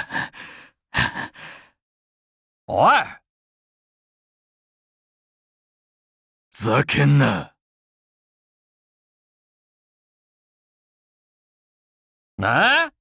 おいざけんな。なあ